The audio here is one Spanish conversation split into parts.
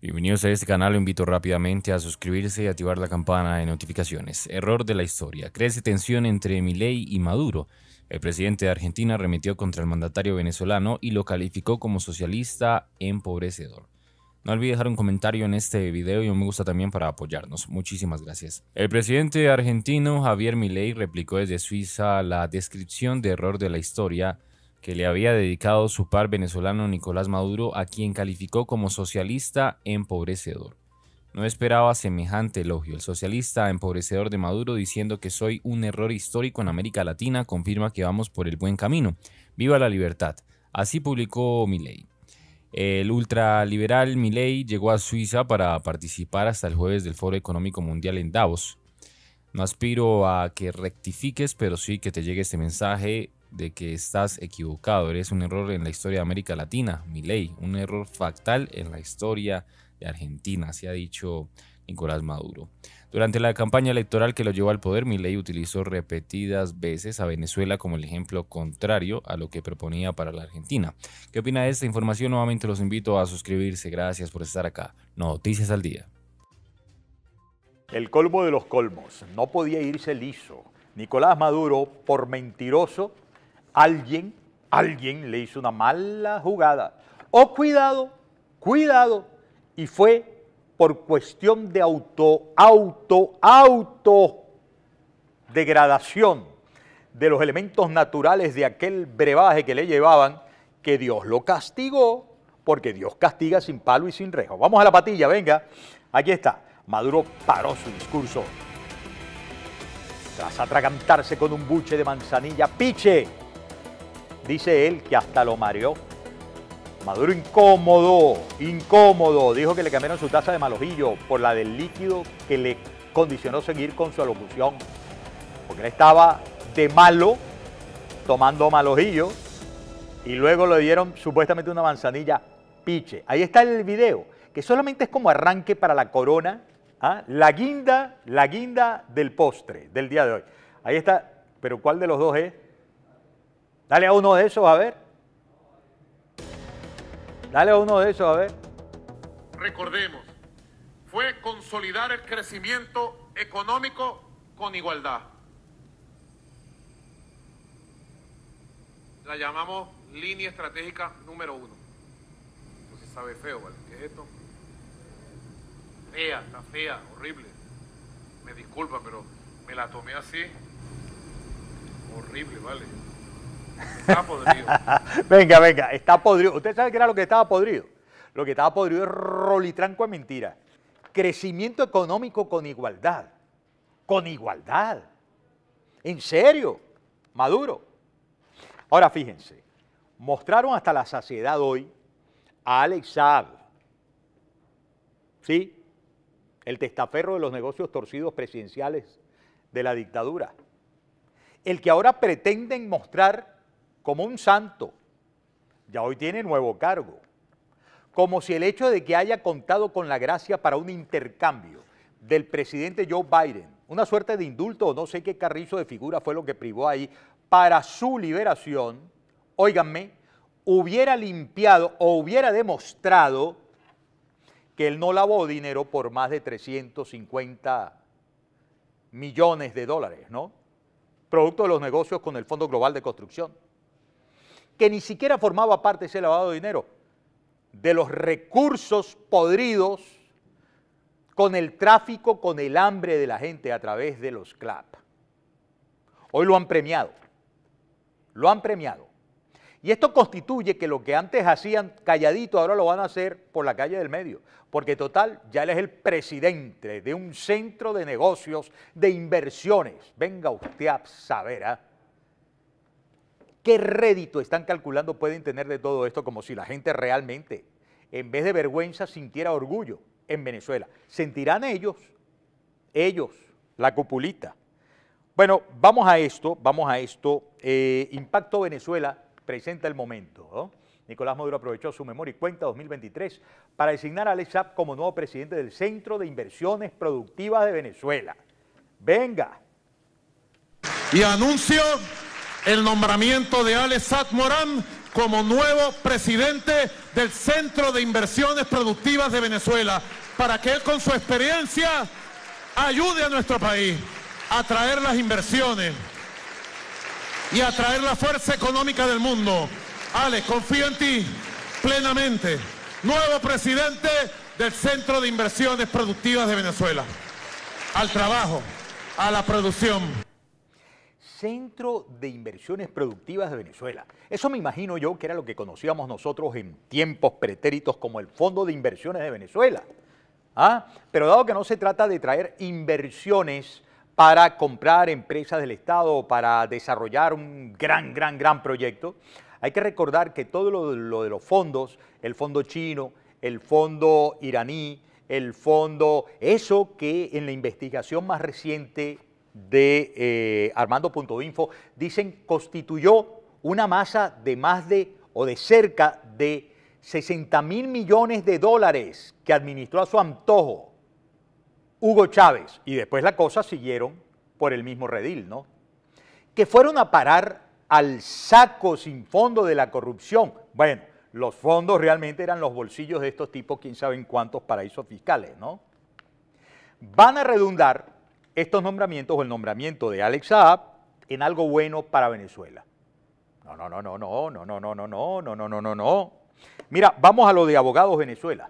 Bienvenidos a este canal, lo invito rápidamente a suscribirse y activar la campana de notificaciones. Error de la historia. Crece tensión entre Milei y Maduro. El presidente de Argentina remitió contra el mandatario venezolano y lo calificó como socialista empobrecedor. No olvide dejar un comentario en este video y un me gusta también para apoyarnos. Muchísimas gracias. El presidente argentino Javier Milei replicó desde Suiza la descripción de error de la historia que le había dedicado su par venezolano Nicolás Maduro, a quien calificó como socialista empobrecedor. No esperaba semejante elogio. El socialista empobrecedor de Maduro diciendo que soy un error histórico en América Latina confirma que vamos por el buen camino. Viva la libertad. Así publicó Milei. El ultraliberal Milei llegó a Suiza para participar hasta el jueves del Foro Económico Mundial en Davos. No aspiro a que rectifiques, pero sí que te llegue este mensaje de que estás equivocado, eres un error en la historia de América Latina, mi ley, un error factal en la historia de Argentina, se ha dicho Nicolás Maduro. Durante la campaña electoral que lo llevó al poder, Milei utilizó repetidas veces a Venezuela como el ejemplo contrario a lo que proponía para la Argentina. ¿Qué opina de esta información? Nuevamente los invito a suscribirse. Gracias por estar acá. Noticias al día. El colmo de los colmos. No podía irse liso. Nicolás Maduro, por mentiroso, alguien, alguien le hizo una mala jugada. O oh, cuidado, cuidado, y fue por cuestión de auto, auto, auto degradación de los elementos naturales de aquel brebaje que le llevaban, que Dios lo castigó, porque Dios castiga sin palo y sin rejo. Vamos a la patilla, venga. Aquí está. Maduro paró su discurso. Tras atragantarse con un buche de manzanilla, Piche Dice él que hasta lo mareó. Maduro incómodo, incómodo. Dijo que le cambiaron su taza de malojillo por la del líquido que le condicionó seguir con su alocución. Porque él estaba de malo tomando malojillo y luego le dieron supuestamente una manzanilla piche. Ahí está el video, que solamente es como arranque para la corona, ¿ah? la guinda, la guinda del postre del día de hoy. Ahí está, pero ¿cuál de los dos es? Dale a uno de esos a ver. Dale a uno de esos a ver. Recordemos, fue consolidar el crecimiento económico con igualdad. La llamamos línea estratégica número uno. Entonces sabe feo, ¿vale? ¿Qué es esto? Fea, está fea, horrible. Me disculpa, pero me la tomé así. Horrible, ¿vale? Está podrido. venga, venga, está podrido. ¿Usted sabe qué era lo que estaba podrido? Lo que estaba podrido es rolitranco de mentira. Crecimiento económico con igualdad. Con igualdad. En serio, Maduro. Ahora fíjense, mostraron hasta la saciedad hoy a Alex Saab, ¿sí? El testaferro de los negocios torcidos presidenciales de la dictadura. El que ahora pretenden mostrar como un santo, ya hoy tiene nuevo cargo, como si el hecho de que haya contado con la gracia para un intercambio del presidente Joe Biden, una suerte de indulto o no sé qué carrizo de figura fue lo que privó ahí, para su liberación, óiganme, hubiera limpiado o hubiera demostrado que él no lavó dinero por más de 350 millones de dólares, ¿no? Producto de los negocios con el Fondo Global de Construcción que ni siquiera formaba parte de ese lavado de dinero, de los recursos podridos con el tráfico, con el hambre de la gente a través de los CLAP. Hoy lo han premiado, lo han premiado. Y esto constituye que lo que antes hacían calladito ahora lo van a hacer por la calle del medio, porque total, ya él es el presidente de un centro de negocios, de inversiones. Venga usted a saber, ¿eh? ¿Qué rédito están calculando pueden tener de todo esto como si la gente realmente, en vez de vergüenza, sintiera orgullo en Venezuela? ¿Sentirán ellos, ellos, la cupulita? Bueno, vamos a esto, vamos a esto. Eh, Impacto Venezuela presenta el momento. Nicolás Maduro aprovechó su memoria y cuenta 2023 para designar a Alex como nuevo presidente del Centro de Inversiones Productivas de Venezuela. Venga. Y anuncio el nombramiento de Alex Sat Morán como nuevo presidente del Centro de Inversiones Productivas de Venezuela, para que él con su experiencia ayude a nuestro país a traer las inversiones y a traer la fuerza económica del mundo. Alex, confío en ti plenamente. Nuevo presidente del Centro de Inversiones Productivas de Venezuela. Al trabajo, a la producción. Centro de Inversiones Productivas de Venezuela. Eso me imagino yo que era lo que conocíamos nosotros en tiempos pretéritos como el Fondo de Inversiones de Venezuela. ¿Ah? Pero dado que no se trata de traer inversiones para comprar empresas del Estado o para desarrollar un gran, gran, gran proyecto, hay que recordar que todo lo, lo de los fondos, el fondo chino, el fondo iraní, el fondo, eso que en la investigación más reciente de eh, Armando.info, dicen constituyó una masa de más de o de cerca de 60 mil millones de dólares que administró a su antojo Hugo Chávez. Y después la cosa siguieron por el mismo redil, ¿no? Que fueron a parar al saco sin fondo de la corrupción. Bueno, los fondos realmente eran los bolsillos de estos tipos, quién sabe en cuántos paraísos fiscales, ¿no? Van a redundar estos nombramientos o el nombramiento de Alex Saab en algo bueno para Venezuela. No, no, no, no, no, no, no, no, no, no, no, no, no, no, no. Mira, vamos a lo de Abogados Venezuela,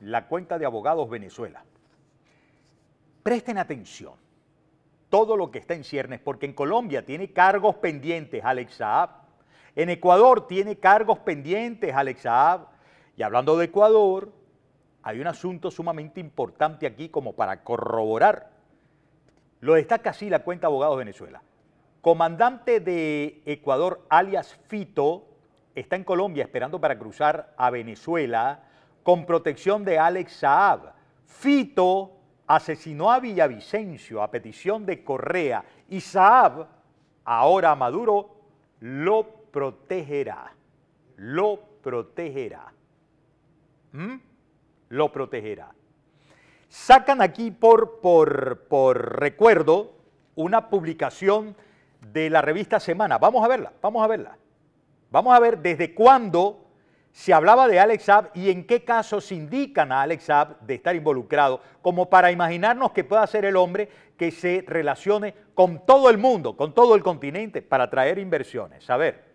la cuenta de Abogados Venezuela. Presten atención, todo lo que está en ciernes, porque en Colombia tiene cargos pendientes Alex Saab, en Ecuador tiene cargos pendientes Alex Saab, y hablando de Ecuador, hay un asunto sumamente importante aquí como para corroborar lo destaca así la cuenta Abogados Venezuela. Comandante de Ecuador, alias Fito, está en Colombia esperando para cruzar a Venezuela con protección de Alex Saab. Fito asesinó a Villavicencio a petición de Correa y Saab, ahora Maduro, lo protegerá. Lo protegerá. ¿Mm? Lo protegerá. Sacan aquí por, por, recuerdo una publicación de la revista Semana. Vamos a verla, vamos a verla. Vamos a ver desde cuándo se hablaba de Alex Saab y en qué casos indican a Alex Saab de estar involucrado, como para imaginarnos que pueda ser el hombre que se relacione con todo el mundo, con todo el continente, para traer inversiones. A ver.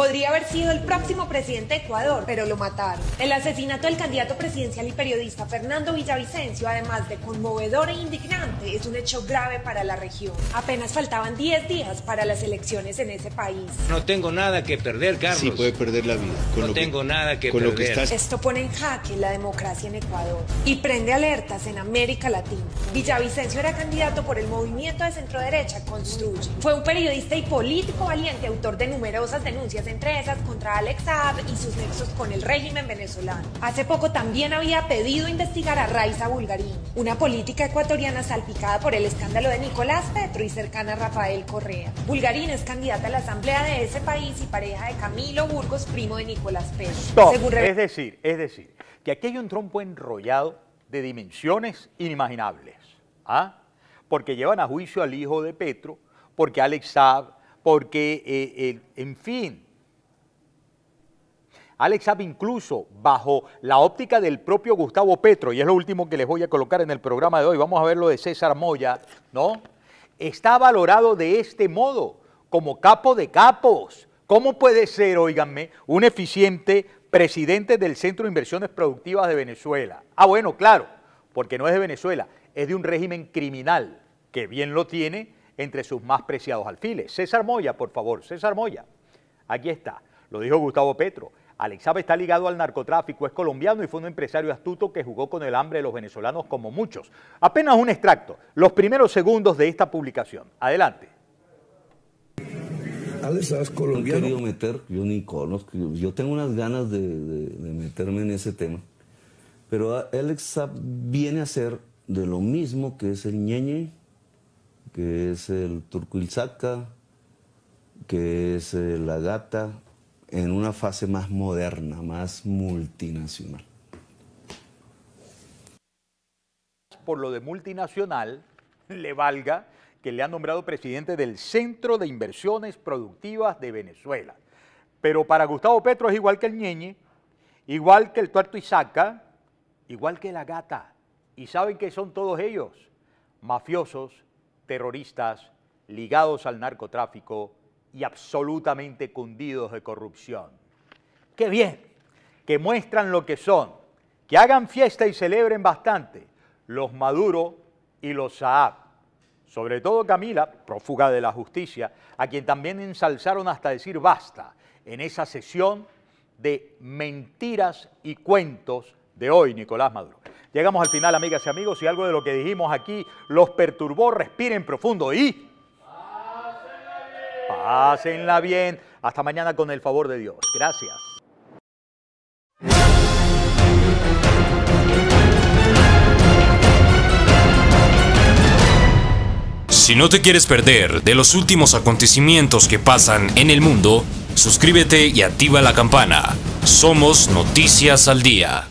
Podría haber sido el próximo presidente de Ecuador, pero lo mataron. El asesinato del candidato presidencial y periodista Fernando Villavicencio, además de conmovedor e indignante, es un hecho grave para la región. Apenas faltaban 10 días para las elecciones en ese país. No tengo nada que perder, Carlos. Sí, puede perder la vida. no tengo nada que perder. Esto pone en jaque la democracia en Ecuador y prende alertas en América Latina. Villavicencio era candidato por el movimiento de centro derecha Construye. Fue un periodista y político valiente, autor de numerosas denuncias entre esas contra Alex Saab y sus nexos con el régimen venezolano. Hace poco también había pedido investigar a Raiza Bulgarín, una política ecuatoriana salpicada por el escándalo de Nicolás Petro y cercana a Rafael Correa. Bulgarín es candidata a la asamblea de ese país y pareja de Camilo Burgos, primo de Nicolás Petro. Es decir, es decir, que aquí hay un trompo enrollado de dimensiones inimaginables. ¿ah? Porque llevan a juicio al hijo de Petro, porque Alex Saab, porque, eh, eh, en fin, Alex Saab incluso bajo la óptica del propio Gustavo Petro, y es lo último que les voy a colocar en el programa de hoy, vamos a ver lo de César Moya, ¿no? Está valorado de este modo, como capo de capos. ¿Cómo puede ser, óiganme, un eficiente presidente del Centro de Inversiones Productivas de Venezuela? Ah, bueno, claro, porque no es de Venezuela, es de un régimen criminal, que bien lo tiene entre sus más preciados alfiles. César Moya, por favor, César Moya. Aquí está, lo dijo Gustavo Petro. Alex está ligado al narcotráfico, es colombiano y fue un empresario astuto que jugó con el hambre de los venezolanos como muchos. Apenas un extracto, los primeros segundos de esta publicación. Adelante. Alex es colombiano. No he querido meter, yo ni conozco, yo tengo unas ganas de, meterme en ese tema. Pero Alex viene a ser de lo mismo que es el ñeñe, que es el turco que es la gata, en una fase más moderna, más multinacional. Por lo de multinacional, le valga que le han nombrado presidente del Centro de Inversiones Productivas de Venezuela. Pero para Gustavo Petro es igual que el ñeñe, igual que el tuerto Isaca, igual que la gata. ¿Y saben qué son todos ellos? Mafiosos, terroristas, ligados al narcotráfico y absolutamente cundidos de corrupción. ¡Qué bien! Que muestran lo que son, que hagan fiesta y celebren bastante los Maduro y los Saab. Sobre todo Camila, prófuga de la justicia, a quien también ensalzaron hasta decir basta en esa sesión de mentiras y cuentos de hoy, Nicolás Maduro. Llegamos al final, amigas y amigos, Si algo de lo que dijimos aquí los perturbó, respiren profundo y Pásenla bien. Hasta mañana con el favor de Dios. Gracias. Si no te quieres perder de los últimos acontecimientos que pasan en el mundo, suscríbete y activa la campana. Somos Noticias al Día.